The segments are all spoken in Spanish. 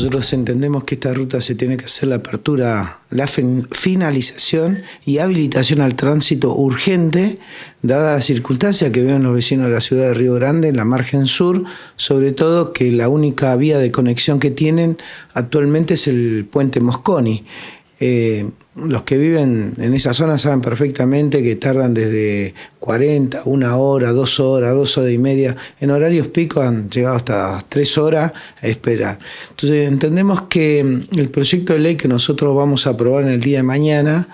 Nosotros entendemos que esta ruta se tiene que hacer la apertura, la finalización y habilitación al tránsito urgente, dada la circunstancia que viven los vecinos de la ciudad de Río Grande, en la margen sur, sobre todo que la única vía de conexión que tienen actualmente es el puente Mosconi. Eh, los que viven en esa zona saben perfectamente que tardan desde 40, una hora, dos horas, dos horas y media. En horarios pico han llegado hasta tres horas a esperar. Entonces entendemos que mm, el proyecto de ley que nosotros vamos a aprobar en el día de mañana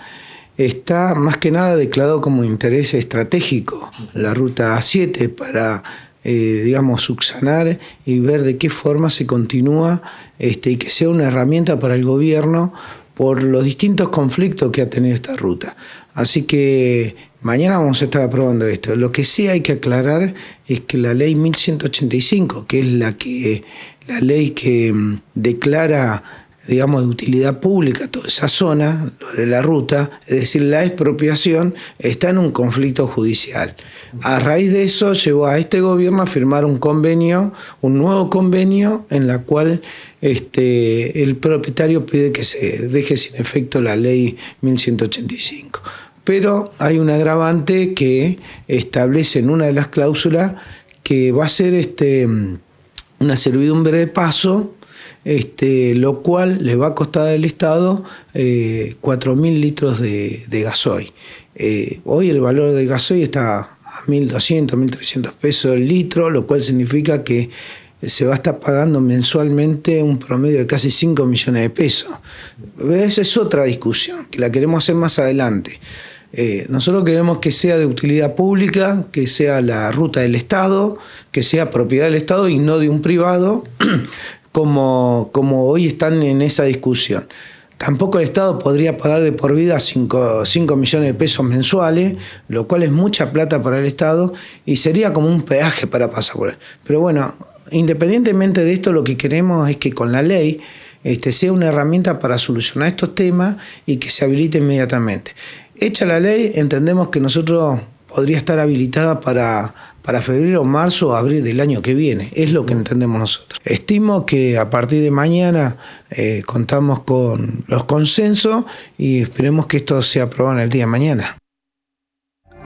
está más que nada declarado como interés estratégico la ruta 7 para eh, digamos, subsanar y ver de qué forma se continúa este, y que sea una herramienta para el gobierno por los distintos conflictos que ha tenido esta ruta. Así que mañana vamos a estar aprobando esto. Lo que sí hay que aclarar es que la ley 1185, que es la, que, la ley que mm, declara digamos, de utilidad pública, toda esa zona de la ruta, es decir, la expropiación está en un conflicto judicial. A raíz de eso llevó a este gobierno a firmar un convenio, un nuevo convenio, en la cual este, el propietario pide que se deje sin efecto la ley 1185. Pero hay un agravante que establece en una de las cláusulas que va a ser este, una servidumbre de paso este, lo cual le va a costar al Estado 4.000 eh, litros de, gasoil. Eh, hoy el valor del gasoil está a 1.200, 1.300 pesos el litro, lo cual significa que se va a estar pagando mensualmente un promedio de casi 5 millones de pesos. Esa es otra discusión, que la queremos hacer más adelante. Eh, nosotros queremos que sea de utilidad pública, que sea la ruta del Estado, que sea propiedad del Estado y no de un privado, como, como hoy están en esa discusión. Tampoco el Estado podría pagar de por vida 5 millones de pesos mensuales, lo cual es mucha plata para el Estado y sería como un peaje para pasar por Pero bueno, independientemente de esto, lo que queremos es que con la ley este, sea una herramienta para solucionar estos temas y que se habilite inmediatamente. Hecha la ley, entendemos que nosotros podría estar habilitada para, para febrero, marzo o abril del año que viene. Es lo que entendemos nosotros. Estimo que a partir de mañana eh, contamos con los consensos y esperemos que esto sea aprobado en el día de mañana.